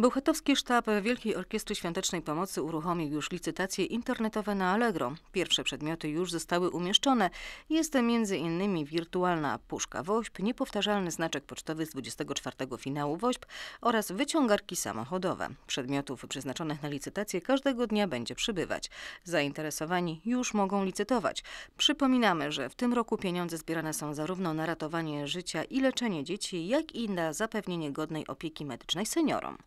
Bełchatowski sztab Wielkiej Orkiestry Świątecznej Pomocy uruchomił już licytacje internetowe na Allegro. Pierwsze przedmioty już zostały umieszczone. Jest m.in. wirtualna puszka WOŚP, niepowtarzalny znaczek pocztowy z 24 finału WOŚP oraz wyciągarki samochodowe. Przedmiotów przeznaczonych na licytację każdego dnia będzie przybywać. Zainteresowani już mogą licytować. Przypominamy, że w tym roku pieniądze zbierane są zarówno na ratowanie życia i leczenie dzieci, jak i na zapewnienie godnej opieki medycznej seniorom.